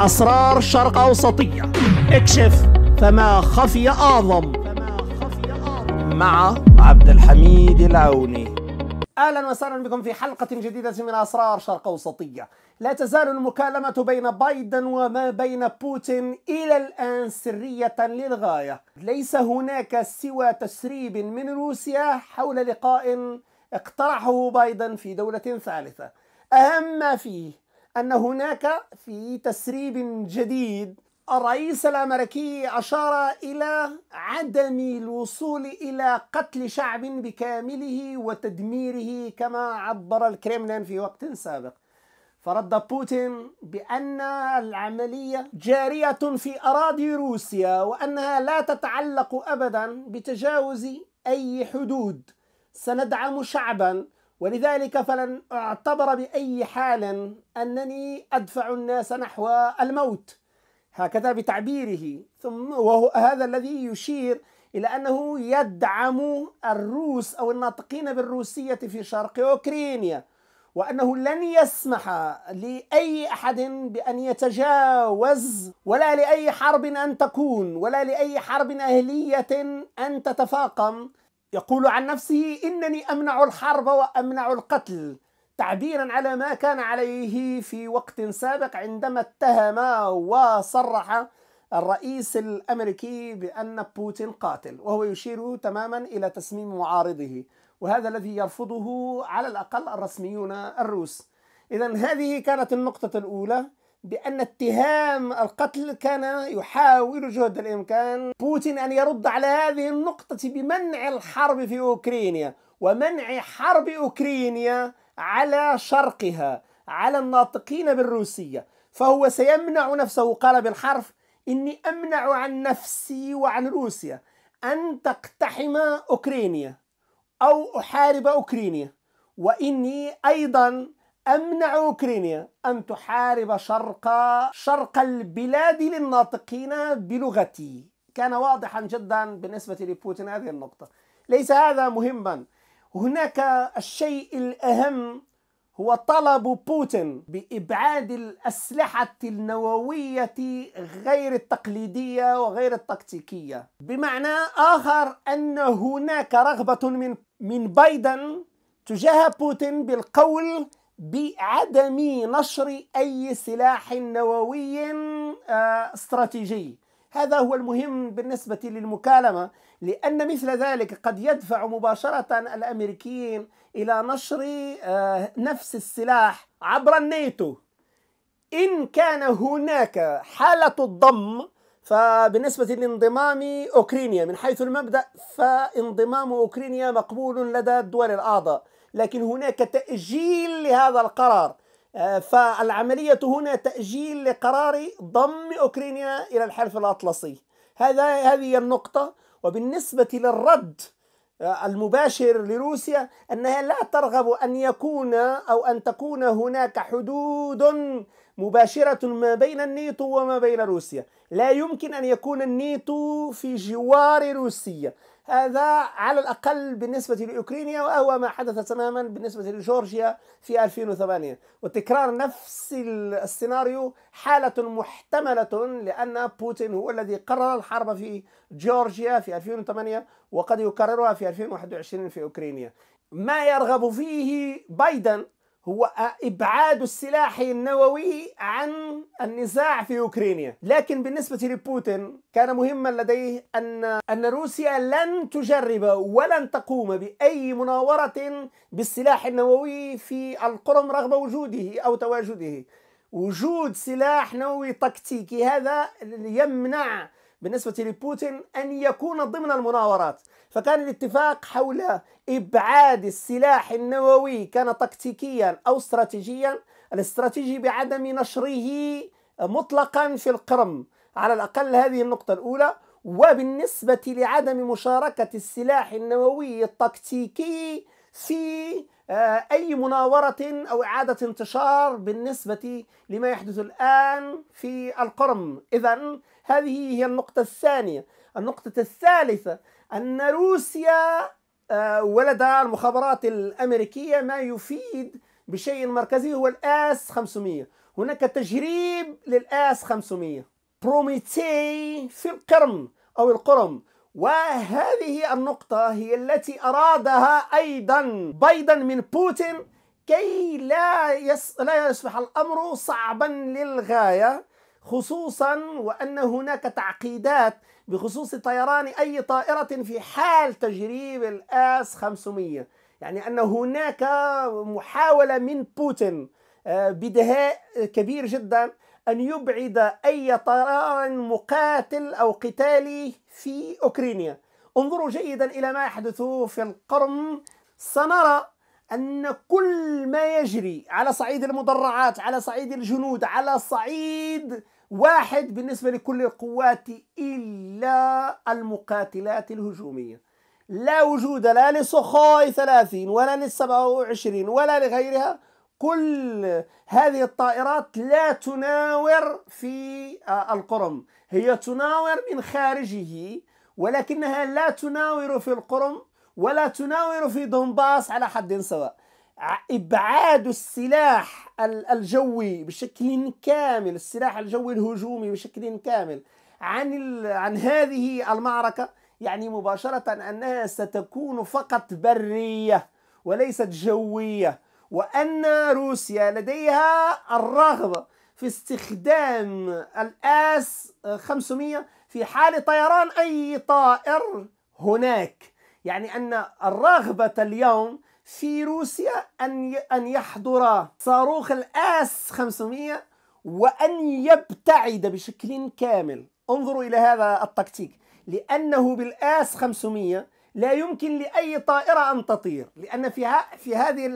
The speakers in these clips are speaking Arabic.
أسرار شرق أوسطية اكشف فما خفي أعظم مع عبد الحميد العوني اهلا وسهلا بكم في حلقه جديده من اسرار شرق اوسطيه لا تزال المكالمه بين بايدن وما بين بوتين الى الان سريه للغايه ليس هناك سوى تسريب من روسيا حول لقاء اقترحه بايدن في دوله ثالثه اهم ما فيه أن هناك في تسريب جديد الرئيس الأمريكي أشار إلى عدم الوصول إلى قتل شعب بكامله وتدميره كما عبر الكرملين في وقت سابق فرد بوتين بأن العملية جارية في أراضي روسيا وأنها لا تتعلق أبدا بتجاوز أي حدود سندعم شعبا ولذلك فلن أعتبر بأي حال أنني أدفع الناس نحو الموت هكذا بتعبيره ثم وهو هذا الذي يشير إلى أنه يدعم الروس أو الناطقين بالروسية في شرق أوكرانيا وأنه لن يسمح لأي أحد بأن يتجاوز ولا لأي حرب أن تكون ولا لأي حرب أهلية أن تتفاقم يقول عن نفسه إنني أمنع الحرب وأمنع القتل تعبيرا على ما كان عليه في وقت سابق عندما اتهم وصرح الرئيس الامريكي بان بوتين قاتل وهو يشير تماما الى تسميم معارضه وهذا الذي يرفضه على الاقل الرسميون الروس اذا هذه كانت النقطه الاولى بأن اتهام القتل كان يحاول جهد الإمكان بوتين أن يرد على هذه النقطة بمنع الحرب في أوكرانيا ومنع حرب أوكرانيا على شرقها على الناطقين بالروسية فهو سيمنع نفسه قال بالحرف إني أمنع عن نفسي وعن روسيا أن تقتحم أوكرانيا أو أحارب أوكرانيا وإني أيضا أمنع أوكرانيا أن تحارب شرق شرق البلاد للناطقين بلغتي كان واضحا جدا بالنسبة لبوتين هذه النقطة ليس هذا مهما هناك الشيء الأهم هو طلب بوتين بإبعاد الأسلحة النووية غير التقليدية وغير التكتيكية بمعنى آخر أن هناك رغبة من من بايدن تجاه بوتين بالقول بعدم نشر أي سلاح نووي آه، استراتيجي هذا هو المهم بالنسبة للمكالمة لأن مثل ذلك قد يدفع مباشرة الأمريكيين إلى نشر آه، نفس السلاح عبر الناتو إن كان هناك حالة الضم فبالنسبة لانضمام أوكرانيا من حيث المبدأ فانضمام أوكرانيا مقبول لدى الدول الأعضاء لكن هناك تأجيل لهذا القرار آه، فالعملية هنا تأجيل لقرار ضم أوكرانيا إلى الحلف الأطلسي هذا هذه النقطة وبالنسبة للرد آه، المباشر لروسيا أنها لا ترغب أن يكون أو أن تكون هناك حدود مباشرة ما بين النيتو وما بين روسيا لا يمكن أن يكون النيتو في جوار روسيا هذا على الأقل بالنسبة لأوكرانيا وهو ما حدث تماما بالنسبة لجورجيا في 2008 وتكرار نفس السيناريو حالة محتملة لأن بوتين هو الذي قرر الحرب في جورجيا في 2008 وقد يكررها في 2021 في أوكرانيا ما يرغب فيه بايدن هو ابعاد السلاح النووي عن النزاع في اوكرانيا، لكن بالنسبه لبوتين كان مهما لديه ان ان روسيا لن تجرب ولن تقوم باي مناوره بالسلاح النووي في القرم رغم وجوده او تواجده. وجود سلاح نووي تكتيكي هذا يمنع بالنسبة لبوتين أن يكون ضمن المناورات فكان الاتفاق حول إبعاد السلاح النووي كان تكتيكيا أو استراتيجيا الاستراتيجي بعدم نشره مطلقا في القرم على الأقل هذه النقطة الأولى وبالنسبة لعدم مشاركة السلاح النووي التكتيكي في آه، أي مناورة أو إعادة انتشار بالنسبة لما يحدث الآن في القرم إذا هذه هي النقطة الثانية النقطة الثالثة أن روسيا آه، ولدى المخابرات الأمريكية ما يفيد بشيء مركزي هو الآس 500 هناك تجريب للآس 500 بروميتي في القرم أو القرم وهذه النقطة هي التي أرادها أيضا بيضا من بوتين كي لا, لا يصبح الأمر صعبا للغاية خصوصا وأن هناك تعقيدات بخصوص طيران أي طائرة في حال تجريب الآس 500 يعني أن هناك محاولة من بوتين آه، بدهاء كبير جدا أن يبعد أي طيران مقاتل أو قتالي في أوكرانيا انظروا جيدا إلى ما يحدث في القرم سنرى أن كل ما يجري على صعيد المدرعات على صعيد الجنود على صعيد واحد بالنسبة لكل القوات إلا المقاتلات الهجومية لا وجود لا لسخاي 30 ولا لل 27 ولا لغيرها كل هذه الطائرات لا تناور في آه، القرم هي تناور من خارجه ولكنها لا تناور في القرم ولا تناور في دونباس على حد سواء ابعاد السلاح الجوي بشكل كامل السلاح الجوي الهجومي بشكل كامل عن عن هذه المعركه يعني مباشره انها ستكون فقط بريه وليست جويه وأن روسيا لديها الرغبة في استخدام الآس 500 في حال طيران أي طائر هناك يعني أن الرغبة اليوم في روسيا أن أن يحضر صاروخ الآس 500 وأن يبتعد بشكل كامل انظروا إلى هذا التكتيك لأنه بالآس 500 لا يمكن لأي طائرة أن تطير لأن في, في هذه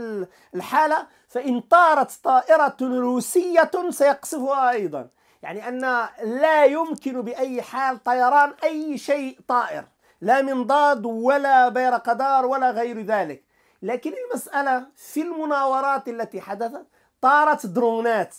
الحالة فإن طارت طائرة روسية سيقصفها أيضا يعني أن لا يمكن بأي حال طيران أي شيء طائر لا منضاد ولا بيرقدار ولا غير ذلك لكن المسألة في المناورات التي حدثت طارت درونات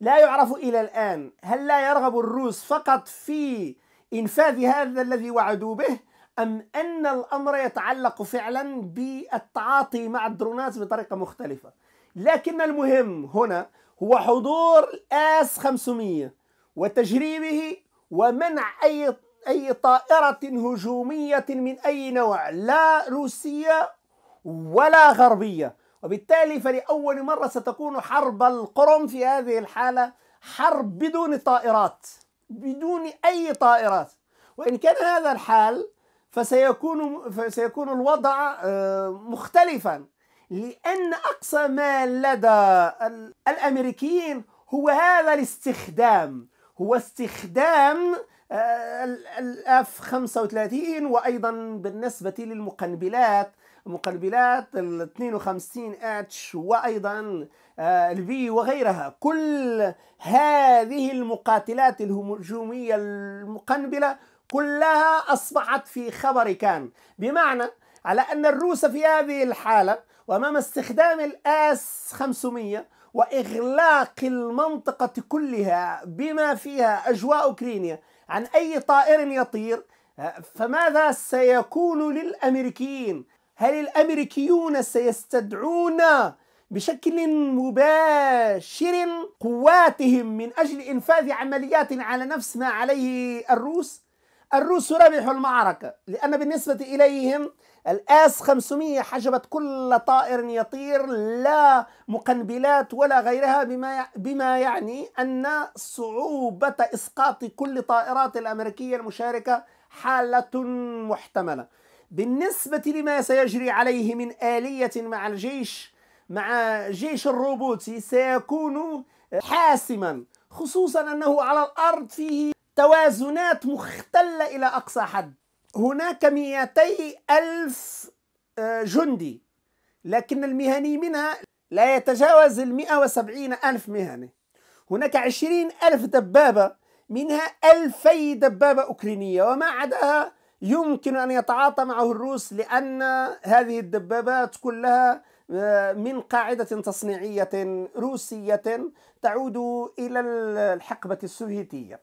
لا يعرف إلى الآن هل لا يرغب الروس فقط في إنفاذ هذا الذي وعدوا به أم أن الأمر يتعلق فعلا بالتعاطي مع الدرونات بطريقة مختلفة لكن المهم هنا هو حضور الآس 500 وتجريبه ومنع أي أي طائرة هجومية من أي نوع لا روسية ولا غربية وبالتالي فلأول مرة ستكون حرب القرم في هذه الحالة حرب بدون طائرات بدون أي طائرات وإن كان هذا الحال فسيكون فسيكون الوضع آه، مختلفا لأن أقصى ما لدى الأمريكيين هو هذا الاستخدام هو استخدام آه، الاف 35 وايضا بالنسبه للمقنبلات مقنبلات ال 52 اتش وايضا آه، البي وغيرها كل هذه المقاتلات الهجوميه المقنبله كلها أصبحت في خبر كان بمعنى على أن الروس في هذه الحالة وأمام استخدام الآس 500 وإغلاق المنطقة كلها بما فيها أجواء أوكرانيا عن أي طائر يطير فماذا سيكون للأمريكيين؟ هل الأمريكيون سيستدعون بشكل مباشر قواتهم من أجل إنفاذ عمليات على نفس ما عليه الروس؟ الروس ربحوا المعركة لأن بالنسبة إليهم الآس 500 حجبت كل طائر يطير لا مقنبلات ولا غيرها بما بما يعني أن صعوبة إسقاط كل طائرات الأمريكية المشاركة حالة محتملة بالنسبة لما سيجري عليه من آلية مع الجيش مع جيش الروبوتي سيكون حاسما خصوصا أنه على الأرض فيه توازنات مختلة إلى أقصى حد هناك مئتي ألف آه، جندي لكن المهني منها لا يتجاوز ال وسبعين ألف مهني هناك عشرين ألف دبابة منها ألفي دبابة أوكرينية وما عداها يمكن أن يتعاطى معه الروس لأن هذه الدبابات كلها آه، من قاعدة تصنيعية روسية تعود إلى الحقبة السوفيتية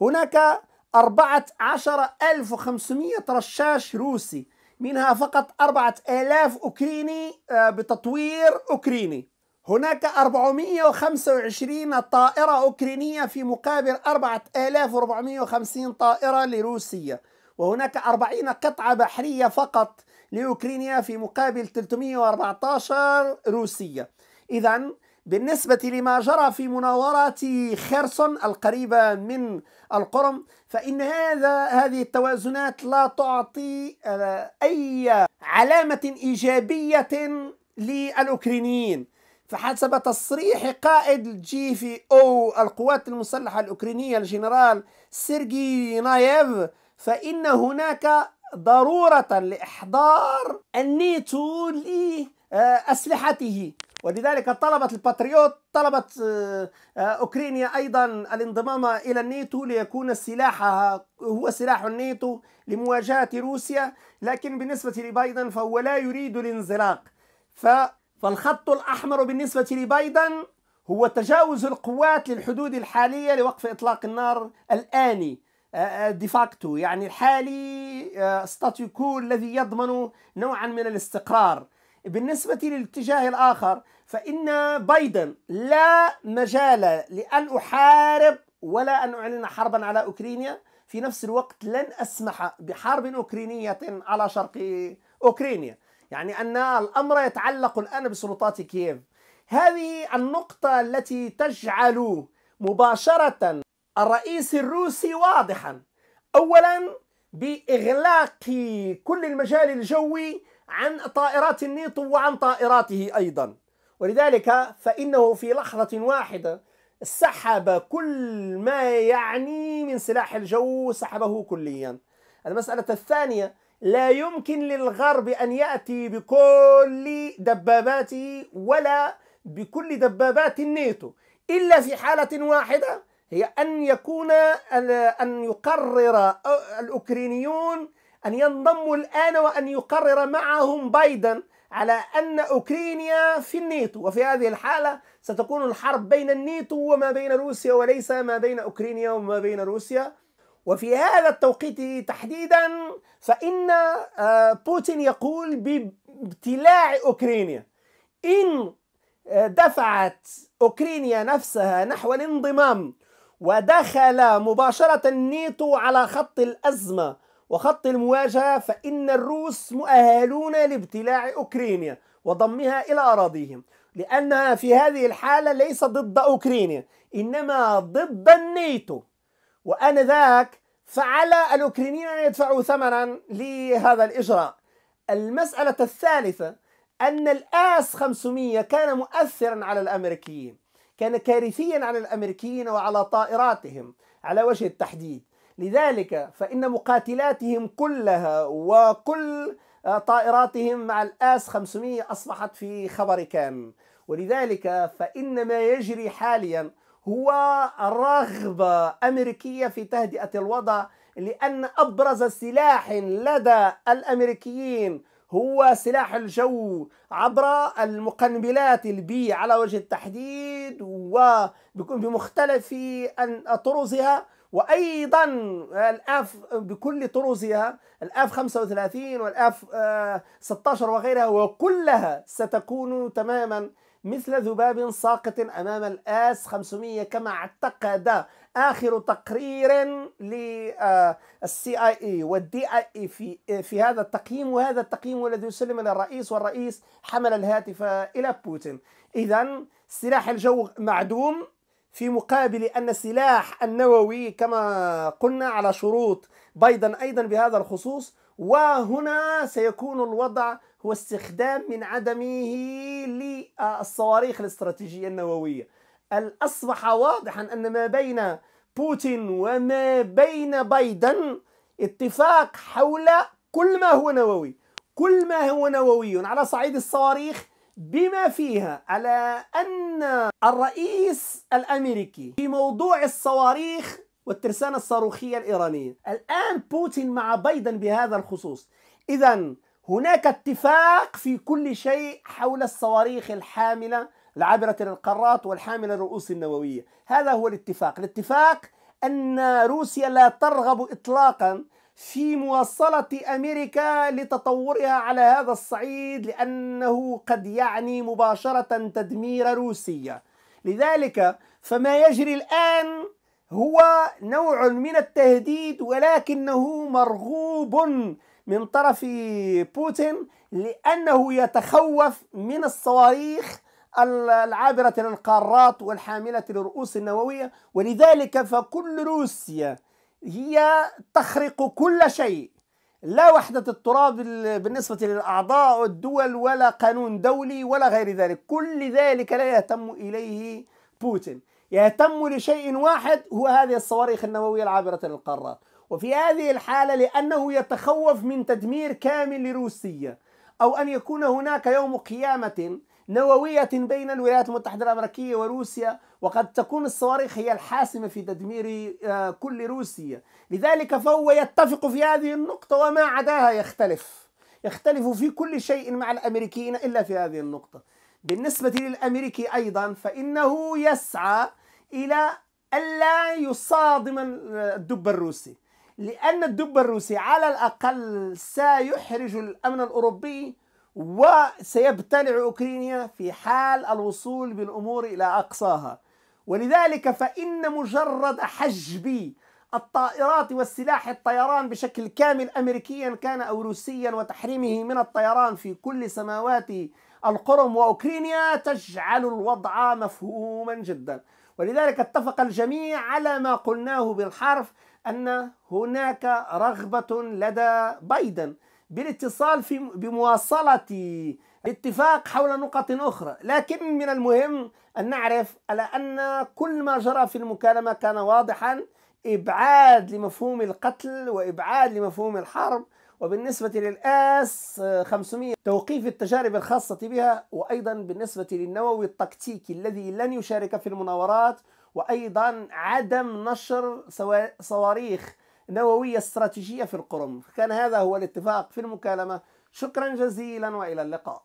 هناك 14500 رشاش روسي منها فقط 4000 أوكريني آه، بتطوير أوكريني هناك 425 طائرة أوكرينية في مقابل 4450 طائرة لروسية وهناك 40 قطعة بحرية فقط لأوكرينيا في مقابل 314 روسية إذا بالنسبة لما جرى في مناورات خيرسون القريبة من القرم فإن هذا هذه التوازنات لا تعطي آه، أي علامة إيجابية للأوكرانيين فحسب تصريح قائد الجي في أو القوات المسلحة الأوكرانية الجنرال سيرجي نايف فإن هناك ضرورة لإحضار النيتو لأسلحته ولذلك طلبت الباتريوت طلبت آه، آه، أوكرانيا أيضا الانضمام إلى الناتو ليكون سلاحها هو سلاح الناتو لمواجهة روسيا لكن بالنسبة لبايدن فهو لا يريد الانزلاق فالخط الأحمر بالنسبة لبايدن هو تجاوز القوات للحدود الحالية لوقف إطلاق النار الآني ديفاكتو آه، يعني الحالي ستاتيو كو الذي يضمن نوعا من الاستقرار بالنسبة للاتجاه الآخر فإن بايدن لا مجال لأن أحارب ولا أن أعلن حربا على أوكرانيا في نفس الوقت لن أسمح بحرب أوكرانية على شرق أوكرانيا يعني أن الأمر يتعلق الآن بسلطات كييف هذه النقطة التي تجعل مباشرة الرئيس الروسي واضحا أولا بإغلاق كل المجال الجوي عن طائرات النيتو وعن طائراته أيضا ولذلك فإنه في لحظة واحدة سحب كل ما يعني من سلاح الجو سحبه كليا المسألة الثانية لا يمكن للغرب أن يأتي بكل دباباته ولا بكل دبابات النيتو إلا في حالة واحدة هي أن يكون أن يقرر الأوكرينيون أن ينضموا الآن وأن يقرر معهم بايدن على أن أوكرانيا في الناتو وفي هذه الحالة ستكون الحرب بين الناتو وما بين روسيا وليس ما بين أوكرانيا وما بين روسيا وفي هذا التوقيت تحديدا فإن آه، بوتين يقول بابتلاع أوكرانيا إن آه، دفعت أوكرانيا نفسها نحو الانضمام ودخل مباشرة الناتو على خط الأزمة وخط المواجهة فإن الروس مؤهلون لابتلاع أوكرانيا وضمها إلى أراضيهم لأنها في هذه الحالة ليس ضد أوكرانيا إنما ضد الناتو وأنذاك فعلى الأوكرانيين أن يدفعوا ثمنا لهذا الإجراء المسألة الثالثة أن الآس 500 كان مؤثرا على الأمريكيين كان كارثيا على الأمريكيين وعلى طائراتهم على وجه التحديد لذلك فإن مقاتلاتهم كلها وكل آه، طائراتهم مع الآس 500 أصبحت في خبر كام ولذلك فإن ما يجري حاليا هو رغبة أمريكية في تهدئة الوضع لأن أبرز سلاح لدى الأمريكيين هو سلاح الجو عبر المقنبلات البي على وجه التحديد وبكون أن طرزها وايضا الاف بكل طرزها الاف 35 والاف 16 آه، وغيرها وكلها ستكون تماما مثل ذباب ساقط امام الاس 500 كما اعتقد اخر تقرير للسي آه، اي اي والدي اي اي في في هذا التقييم وهذا التقييم الذي سلم للرئيس والرئيس حمل الهاتف الى بوتين اذا سلاح الجو معدوم في مقابل أن السلاح النووي كما قلنا على شروط بايدن أيضا بهذا الخصوص وهنا سيكون الوضع هو استخدام من عدمه للصواريخ الاستراتيجية النووية أصبح واضحا أن ما بين بوتين وما بين بايدن اتفاق حول كل ما هو نووي كل ما هو نووي على صعيد الصواريخ بما فيها على أن الرئيس الأمريكي في موضوع الصواريخ والترسانة الصاروخية الإيرانية الآن بوتين مع بايدن بهذا الخصوص إذا هناك اتفاق في كل شيء حول الصواريخ الحاملة العابرة للقارات والحاملة الرؤوس النووية هذا هو الاتفاق الاتفاق أن روسيا لا ترغب إطلاقا في مواصلة أمريكا لتطورها على هذا الصعيد لأنه قد يعني مباشرة تدمير روسيا لذلك فما يجري الآن هو نوع من التهديد ولكنه مرغوب من طرف بوتين لأنه يتخوف من الصواريخ العابرة للقارات والحاملة للرؤوس النووية ولذلك فكل روسيا هي تخرق كل شيء لا وحدة التراب بالنسبة للأعضاء والدول ولا قانون دولي ولا غير ذلك كل ذلك لا يهتم إليه بوتين يهتم لشيء واحد هو هذه الصواريخ النووية العابرة للقارات وفي هذه الحالة لأنه يتخوف من تدمير كامل لروسيا أو أن يكون هناك يوم قيامة نووية بين الولايات المتحدة الأمريكية وروسيا وقد تكون الصواريخ هي الحاسمة في تدمير آه، كل روسيا لذلك فهو يتفق في هذه النقطة وما عداها يختلف يختلف في كل شيء مع الأمريكيين إلا في هذه النقطة بالنسبة للأمريكي أيضا فإنه يسعى إلى ألا يصادم الدب الروسي لأن الدب الروسي على الأقل سيحرج الأمن الأوروبي وسيبتلع أوكرانيا في حال الوصول بالأمور إلى أقصاها ولذلك فإن مجرد حجب الطائرات والسلاح الطيران بشكل كامل أمريكيا كان أو روسيا وتحريمه من الطيران في كل سماوات القرم وأوكرانيا تجعل الوضع مفهوما جدا ولذلك اتفق الجميع على ما قلناه بالحرف أن هناك رغبة لدى بايدن بالاتصال في بمواصلة اتفاق حول نقط أخرى لكن من المهم أن نعرف على أن كل ما جرى في المكالمة كان واضحا إبعاد لمفهوم القتل وإبعاد لمفهوم الحرب وبالنسبة للآس 500 توقيف التجارب الخاصة بها وأيضا بالنسبة للنووي التكتيكي الذي لن يشارك في المناورات وأيضا عدم نشر صواريخ نووية استراتيجية في القرم كان هذا هو الاتفاق في المكالمة شكرا جزيلا وإلى اللقاء